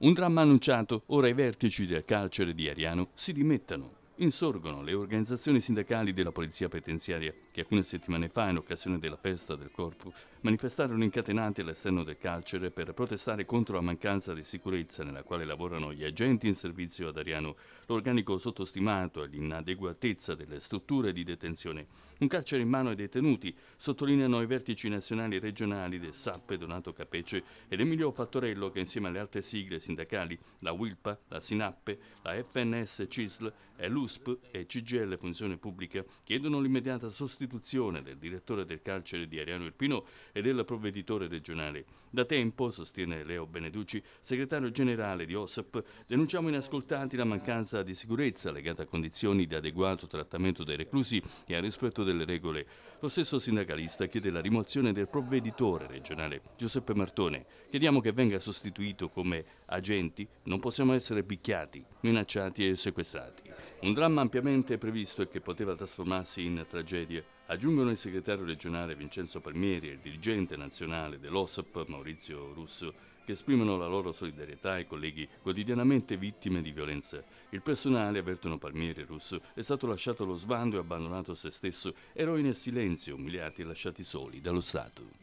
Un dramma annunciato, ora i vertici del carcere di Ariano si dimettano insorgono le organizzazioni sindacali della polizia penitenziaria che alcune settimane fa, in occasione della festa del corpo, manifestarono incatenate all'esterno del carcere per protestare contro la mancanza di sicurezza nella quale lavorano gli agenti in servizio ad Ariano, l'organico sottostimato e l'inadeguatezza delle strutture di detenzione. Un carcere in mano ai detenuti, sottolineano i vertici nazionali e regionali del SAP Donato Capece ed Emilio Fattorello che insieme alle altre sigle sindacali, la WILPA, la SINAPPE, la FNS CISL e l'US CUSP e CGL Funzione Pubblica chiedono l'immediata sostituzione del direttore del carcere di Ariano Irpino e del provveditore regionale. Da tempo, sostiene Leo Beneducci, segretario generale di OSAP, denunciamo inascoltati la mancanza di sicurezza legata a condizioni di adeguato trattamento dei reclusi e al rispetto delle regole. Lo stesso sindacalista chiede la rimozione del provveditore regionale Giuseppe Martone. Chiediamo che venga sostituito come agenti, non possiamo essere picchiati, minacciati e sequestrati. Un dramma ampiamente previsto e che poteva trasformarsi in tragedia, aggiungono il segretario regionale Vincenzo Palmieri e il dirigente nazionale dell'OSAP Maurizio Russo, che esprimono la loro solidarietà ai colleghi quotidianamente vittime di violenza. Il personale, avvertono Palmieri e Russo, è stato lasciato allo sbando e abbandonato a se stesso, eroi nel silenzio, umiliati e lasciati soli dallo Stato.